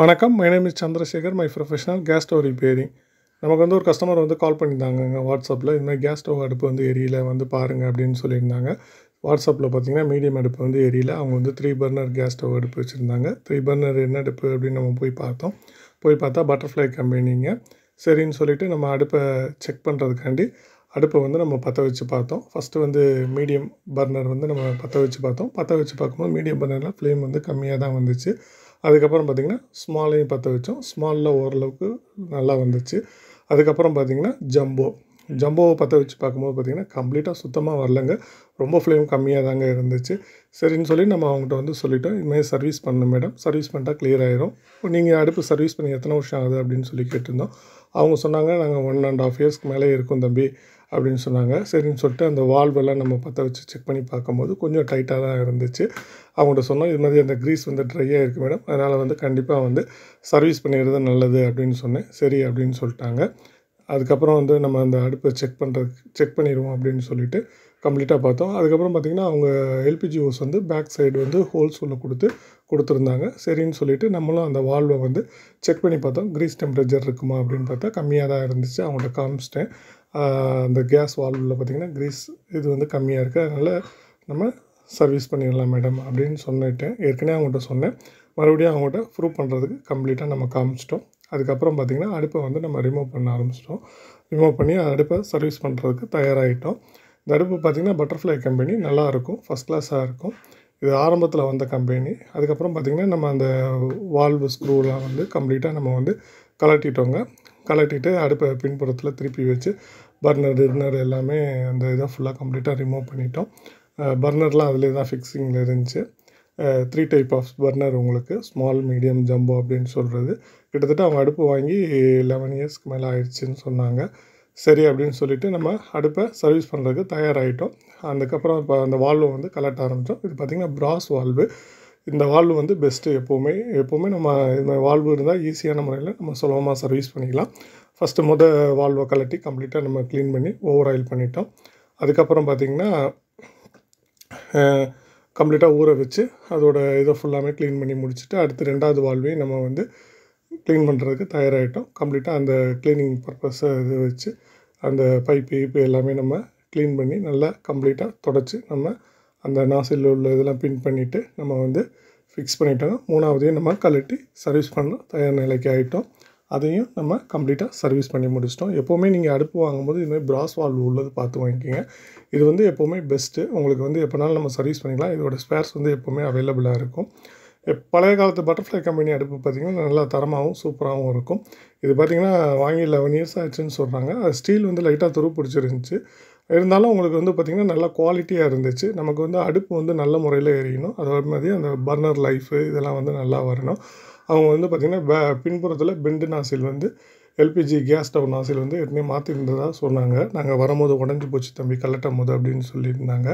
வணக்கம் my name is Chandrasekhar my professional gas stove repairing நமக்கு வந்து ஒரு கஸ்டமர் வந்து கால் பண்ணியிருந்தாங்க வாட்ஸ்அப்பில் இதுமாதிரி கேஸ் ஸ்டவ் அடுப்பு வந்து எரியல வந்து பாருங்கள் அப்படின்னு சொல்லியிருந்தாங்க வாட்ஸ்அப்பில் பார்த்தீங்கன்னா மீடியம் அடுப்பு வந்து எரியல அவங்க வந்து த்ரீ பர்னர் கேஸ் ஸ்டவ் அடுப்பு வச்சுருந்தாங்க த்ரீ பர்னர் என்ன அடுப்பு அப்படின்னு நம்ம போய் பார்த்தோம் போய் பார்த்தா பட்டர்ஃப்ளை கம்பெனிங்க சரின்னு சொல்லிவிட்டு நம்ம அடுப்பை செக் பண்ணுறதுக்காண்டி அடுப்பை வந்து நம்ம பற்ற வச்சு பார்த்தோம் ஃபஸ்ட்டு வந்து மீடியம் பர்னர் வந்து நம்ம பற்ற வச்சு பார்த்தோம் பற்ற வச்சு பார்க்கும்போது மீடியம் பர்னரில் ஃப்ளேம் வந்து கம்மியாக தான் வந்துச்சு அதுக்கப்புறம் பார்த்திங்கன்னா ஸ்மாலையும் பற்ற வச்சோம் ஸ்மாலில் ஓரளவுக்கு நல்லா வந்துச்சு அதுக்கப்புறம் பார்த்திங்கன்னா ஜம்போ ஜம்போவை பற்ற வச்சு பார்க்கும்போது பார்த்திங்கன்னா கம்ப்ளீட்டாக சுத்தமாக வரலங்க ரொம்ப ஃப்ளேம் கம்மியாக தாங்க இருந்துச்சு சரின்னு சொல்லி நம்ம அவங்ககிட்ட வந்து சொல்லிட்டோம் இதுமாதிரி சர்வீஸ் பண்ணணும் மேடம் சர்வீஸ் பண்ணிட்டா கிளியர் ஆகிரும் நீங்கள் அடுப்பு சர்வீஸ் பண்ணி எத்தனை வருஷம் ஆகுது அப்படின்னு சொல்லி கேட்டிருந்தோம் அவங்க சொன்னாங்க நாங்கள் ஒன் அண்ட் ஆஃப் இயர்ஸ்க்கு மேலே இருக்கும் தம்பி அப்படின்னு சொன்னாங்க சரின்னு சொல்லிட்டு அந்த வால்வெல்லாம் நம்ம பற்ற வச்சு செக் பண்ணி பார்க்கும்போது கொஞ்சம் டைட்டாக தான் இருந்துச்சு அவங்கள்ட்ட சொன்னோம் இது மாதிரி அந்த க்ரீஸ் வந்து ட்ரையாக இருக்குது மேடம் அதனால் வந்து கண்டிப்பாக வந்து சர்வீஸ் பண்ணிடுறது நல்லது அப்படின்னு சொன்னேன் சரி அப்படின்னு சொல்லிட்டாங்க அதுக்கப்புறம் வந்து நம்ம அந்த அடுப்பை செக் பண்ணுறதுக்கு செக் பண்ணிடுவோம் அப்படின்னு சொல்லிட்டு கம்ப்ளீட்டாக பார்த்தோம் அதுக்கப்புறம் பார்த்திங்கன்னா அவங்க எல்பிஜி ஹோஸ் வந்து பேக் சைடு வந்து ஹோல்ஸ் உள்ள கொடுத்து கொடுத்துருந்தாங்க சரின்னு சொல்லிவிட்டு நம்மளும் அந்த வால்வை வந்து செக் பண்ணி பார்த்தோம் க்ரீஸ் டெம்பரேச்சர் இருக்குமா அப்படின்னு பார்த்தா கம்மியாக தான் இருந்துச்சு அவங்கள்ட்ட காமிச்சிட்டேன் அந்த கேஸ் வால்வில் பார்த்திங்கன்னா க்ரீஸ் இது வந்து கம்மியாக இருக்குது அதனால் நம்ம சர்வீஸ் பண்ணிடலாம் மேடம் அப்படின்னு சொல்லிட்டேன் ஏற்கனவே அவங்ககிட்ட சொன்னேன் மறுபடியும் அவங்ககிட்ட ப்ரூவ் பண்ணுறதுக்கு கம்ப்ளீட்டாக நம்ம காமிச்சிட்டோம் அதுக்கப்புறம் பார்த்திங்கன்னா அடுப்பை வந்து நம்ம ரிமூவ் பண்ண ஆரம்பிச்சிட்டோம் ரிமூவ் பண்ணி அடுப்பை சர்வீஸ் பண்ணுறதுக்கு தயாராகிட்டோம் இந்த அடுப்பு பார்த்திங்கன்னா பட்டர்ஃப்ளை கம்பெனி நல்லாயிருக்கும் ஃபஸ்ட் கிளாஸாக இருக்கும் இது ஆரம்பத்தில் வந்த கம்பெனி அதுக்கப்புறம் பார்த்திங்கன்னா நம்ம அந்த வால்வு ஸ்க்ரூலாம் வந்து கம்ப்ளீட்டாக நம்ம வந்து கலட்டிட்டோங்க கலட்டிட்டு அடுப்பை பின்புறத்தில் திருப்பி வச்சு பர்னர் இர்னர் எல்லாமே அந்த இதை ஃபுல்லாக கம்ப்ளீட்டாக ரிமூவ் பண்ணிட்டோம் பர்னர்லாம் அதிலே தான் ஃபிக்ஸிங்கில் இருந்துச்சு த்ரீ டைப் ஆஃப் பர்னர் உங்களுக்கு ஸ்மால் மீடியம் ஜம்போ அப்படின்னு சொல்கிறது கிட்டத்தட்ட அவங்க அடுப்பு வாங்கி லெவன் இயர்ஸ்க்கு மேலே ஆயிடுச்சுன்னு சொன்னாங்க சரி அப்படின்னு சொல்லிவிட்டு நம்ம அடுப்பை சர்வீஸ் பண்ணுறதுக்கு தயாராகிட்டோம் அதுக்கப்புறம் இப்போ அந்த வால்வை வந்து கலட்ட ஆரம்பித்தோம் இது பார்த்திங்கன்னா ப்ராஸ் வால்வு இந்த வால்வு வந்து பெஸ்ட்டு எப்போவுமே எப்போவுமே நம்ம இந்த வால்வு இருந்தால் ஈஸியான முறையில் நம்ம சுலபமாக சர்வீஸ் பண்ணிக்கலாம் ஃபஸ்ட்டு முதல் வால்வை கலட்டி கம்ப்ளீட்டாக நம்ம க்ளீன் பண்ணி ஓவர் ஆயில் பண்ணிட்டோம் அதுக்கப்புறம் பார்த்திங்கன்னா கம்ப்ளீட்டாக ஊற வச்சு அதோட இதை ஃபுல்லாமே க்ளீன் பண்ணி முடிச்சுட்டு அடுத்து ரெண்டாவது வால்வையும் நம்ம வந்து க்ளீன் பண்ணுறதுக்கு தயாராகிட்டோம் கம்ப்ளீட்டாக அந்த க்ளீனிங் பர்பஸை இது வச்சு அந்த பைப்பு இப்போ எல்லாமே நம்ம க்ளீன் பண்ணி நல்லா கம்ப்ளீட்டாக தொடச்சி நம்ம அந்த நாசிலில் உள்ள இதெல்லாம் பின் பண்ணிவிட்டு நம்ம வந்து ஃபிக்ஸ் பண்ணிட்டோம் மூணாவதையும் நம்ம கழட்டி சர்வீஸ் பண்ணலாம் தயார் நிலைக்கு ஆகிட்டோம் அதையும் நம்ம கம்ப்ளீட்டாக சர்வீஸ் பண்ணி முடிச்சிட்டோம் எப்போவுமே நீங்கள் அடுப்பு வாங்கும்போது இதுமாதிரி பிராஸ் வால்வ் உள்ளது பார்த்து வாங்கிக்கோங்க இது வந்து எப்போவுமே பெஸ்ட்டு உங்களுக்கு வந்து எப்போனாலும் நம்ம சர்வீஸ் பண்ணிக்கலாம் இதோட ஸ்பேர்ஸ் வந்து எப்போவுமே அவைலபிளாக இருக்கும் பழைய காலத்து பட்டர்ஃப்ளை கம்பெனி அடுப்பு பார்த்திங்கன்னா நல்லா தரமாகவும் சூப்பராகவும் இருக்கும் இது பார்த்திங்கன்னா வாங்கி லெவன் இயர்ஸ் ஆச்சுன்னு சொல்கிறாங்க ஸ்டீல் வந்து லைட்டாக துரு பிடிச்சிருந்துச்சி இருந்தாலும் உங்களுக்கு வந்து பார்த்திங்கன்னா நல்லா குவாலிட்டியாக இருந்துச்சு நமக்கு வந்து அடுப்பு வந்து நல்ல முறையில் எரியணும் அதே மாதிரி அந்த பர்னர் லைஃபு இதெல்லாம் வந்து நல்லா வரணும் அவங்க வந்து பார்த்திங்கன்னா பின்புறத்தில் பெண்டு நாசில் வந்து எல்பிஜி கேஸ் ஸ்டவ் நாசில் வந்து ஏற்கனவே மாற்றிருந்ததாக சொன்னாங்க நாங்கள் வரும்போது உடஞ்சி போச்சு தம்பி கலட்டும் போது அப்படின்னு சொல்லியிருந்தாங்க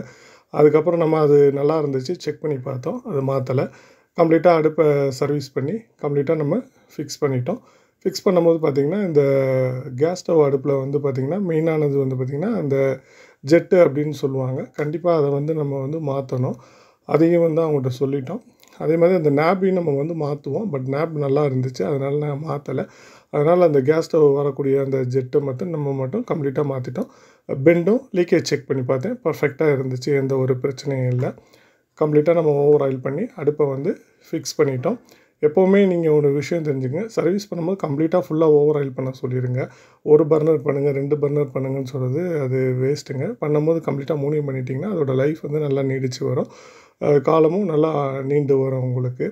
அதுக்கப்புறம் நம்ம அது நல்லா இருந்துச்சு செக் பண்ணி பார்த்தோம் அது மாற்றலை கம்ப்ளீட்டாக அடுப்பை சர்வீஸ் பண்ணி கம்ப்ளீட்டாக நம்ம ஃபிக்ஸ் பண்ணிட்டோம் ஃபிக்ஸ் பண்ணும்போது பார்த்திங்கன்னா இந்த கேஸ் ஸ்டவ் அடுப்பில் வந்து பார்த்திங்கன்னா மெயினானது வந்து பார்த்திங்கன்னா அந்த ஜெட்டு அப்படின்னு சொல்லுவாங்க கண்டிப்பாக அதை வந்து நம்ம வந்து மாற்றணும் அதையும் வந்து அவங்கள்ட்ட சொல்லிட்டோம் அதே மாதிரி அந்த நேப்பையும் நம்ம வந்து மாற்றுவோம் பட் நேப் நல்லா இருந்துச்சு அதனால் நான் மாற்றலை அதனால் அந்த கேஸ் ஸ்டவ் வரக்கூடிய அந்த ஜெட்டை மட்டும் நம்ம மட்டும் கம்ப்ளீட்டாக மாற்றிட்டோம் பெண்டும் லீக்கேஜ் செக் பண்ணி பார்த்தேன் பர்ஃபெக்டாக இருந்துச்சு எந்த ஒரு பிரச்சனையும் இல்லை கம்ப்ளீட்டாக நம்ம ஓவர் ஆயில் பண்ணி அடுப்பை வந்து ஃபிக்ஸ் பண்ணிட்டோம் எப்போவுமே நீங்கள் ஒரு விஷயம் தெரிஞ்சுங்க சர்வீஸ் பண்ணும்போது கம்ப்ளீட்டாக ஃபுல்லாக ஓவர் ஆயில் பண்ண சொல்லிடுங்க ஒரு பர்னர் பண்ணுங்கள் ரெண்டு பர்னர் பண்ணுங்கன்னு சொல்கிறது அது வேஸ்ட்டுங்க பண்ணும்போது கம்ப்ளீட்டாக மூணையும் பண்ணிட்டிங்கன்னா அதோடய லைஃப் வந்து நல்லா நீடித்து வரும் காலமும் நல்லா நீண்டு வரும் உங்களுக்கு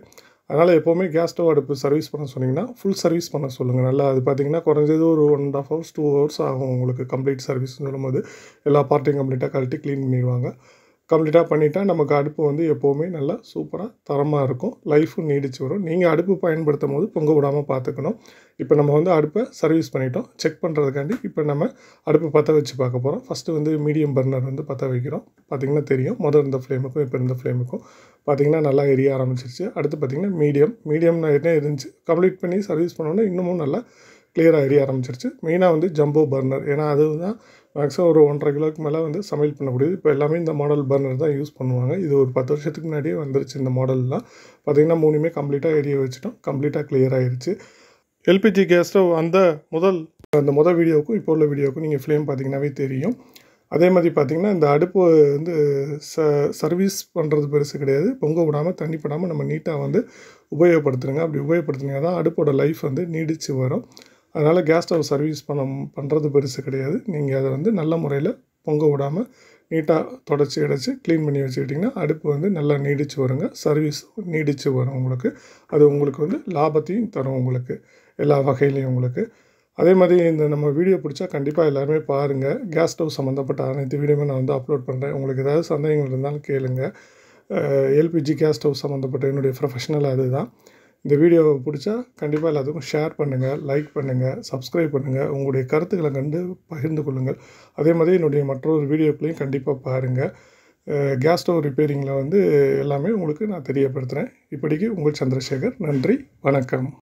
அதனால் எப்போவுமே கேஸ் ஸ்டவ் அடுப்பு சர்வீஸ் பண்ண சொன்னிங்கன்னா ஃபுல் சர்வீஸ் பண்ண சொல்லுங்கள் நல்லா அது பார்த்தீங்கன்னா குறைஞ்சது ஒரு one and half hours two hours ஆகும் உங்களுக்கு கம்ப்ளீட் சர்வீஸ்னு சொல்லும்போது எல்லா பார்ட்டையும் கம்ப்ளீட்டாக கழட்டி க்ளீன் பண்ணிடுவாங்க கம்ப்ளீட்டாக பண்ணிட்டால் நமக்கு அடுப்பு வந்து எப்போவுமே நல்லா சூப்பராக தரமாக இருக்கும் லைஃப்பும் நீடிச்சு வரும் நீங்கள் அடுப்பு பயன்படுத்தும் போது பொங்க விடாமல் பார்த்துக்கணும் இப்போ நம்ம வந்து அடுப்பை சர்வீஸ் பண்ணிட்டோம் செக் பண்ணுறதுக்காண்டி இப்போ நம்ம அடுப்பு பற்ற வச்சு பார்க்க போகிறோம் ஃபஸ்ட்டு வந்து மீடியம் பர்னர் வந்து பற்ற வைக்கிறோம் பார்த்திங்கன்னா தெரியும் முதல் இருந்த ஃப்ளேமுக்கும் இப்போ இருந்த ஃப்ளேமுக்கும் பார்த்திங்கன்னா நல்லா எரிய ஆரம்பிச்சிருச்சு அடுத்து பார்த்திங்கன்னா மீடியம் மீடியம் என்ன இருந்துச்சு கம்ப்ளீட் பண்ணி சர்வீஸ் பண்ணோன்னா இன்னமும் நல்லா கிளியராக எரிய ஆரம்பிச்சிருச்சு மெயினாக வந்து ஜம்போ பர்னர் ஏன்னா அது தான் மேக்ஸிமம் ஒரு ஒன்றரை கிலோக்கு மேலே வந்து சமையல் பண்ணக்கூடியது இப்போ எல்லாமே இந்த மாடல் பர்னர் தான் யூஸ் பண்ணுவாங்க இது ஒரு பத்து வருஷத்துக்கு முன்னாடியே வந்துருச்சு இந்த மாடல்லாம் பார்த்திங்கன்னா மூணுமே கம்ப்ளீட்டாக எரிய வச்சுட்டோம் கம்ப்ளீட்டாக கிளியர் ஆகிருச்சு எல்பிஜி கேஸ் ஸ்டவ் அந்த முதல் அந்த முதல் வீடியோவுக்கும் இப்போ உள்ள வீடியோவுக்கும் நீங்கள் ஃப்ளேம் பார்த்தீங்கன்னாவே தெரியும் அதே மாதிரி பார்த்திங்கன்னா இந்த அடுப்பு வந்து ச சர்வீஸ் பண்ணுறது பெருசு கிடையாது பொங்க விடாமல் தண்ணி படாமல் நம்ம நீட்டாக வந்து உபயோகப்படுத்துருங்க அப்படி உபயோகப்படுத்துனீங்க தான் அடுப்போட லைஃப் வந்து நீடித்து வரும் அதனால் கேஸ் ஸ்டவ் சர்வீஸ் பண்ண பண்ணுறது பெருசு கிடையாது நீங்கள் அதை வந்து நல்ல முறையில் பொங்க விடாமல் நீட்டாக தொடச்சி அடைச்சி க்ளீன் பண்ணி வச்சுக்கிட்டிங்கன்னா அடுப்பு வந்து நல்லா நீடித்து வருங்க சர்வீஸ் நீடித்து வரும் உங்களுக்கு அது உங்களுக்கு வந்து லாபத்தையும் தரும் உங்களுக்கு எல்லா வகையிலையும் உங்களுக்கு அதே மாதிரி இந்த நம்ம வீடியோ பிடிச்சா கண்டிப்பாக எல்லாருமே பாருங்கள் கேஸ் ஸ்டவ் சம்மந்தப்பட்ட அனைத்து வீடியோமே நான் வந்து அப்லோட் பண்ணுறேன் உங்களுக்கு ஏதாவது சந்தேகங்கள் இருந்தாலும் கேளுங்கள் எல்பிஜி கேஸ் ஸ்டவ் சம்மந்தப்பட்ட என்னுடைய ப்ரொஃபஷனல் அதுதான் இந்த வீடியோவை பிடிச்சா கண்டிப்பாக எல்லாத்துக்கும் ஷேர் பண்ணுங்கள் லைக் பண்ணுங்கள் சப்ஸ்கிரைப் பண்ணுங்கள் உங்களுடைய கருத்துக்களை கண்டு பகிர்ந்து கொள்ளுங்கள் அதே மாதிரி என்னுடைய மற்றொரு வீடியோக்களையும் கண்டிப்பாக பாருங்கள் கேஸ் ஸ்டவ் ரிப்பேரிங்கில் வந்து எல்லாமே உங்களுக்கு நான் தெரியப்படுத்துகிறேன் இப்படிக்கு உங்கள் சந்திரசேகர் நன்றி வணக்கம்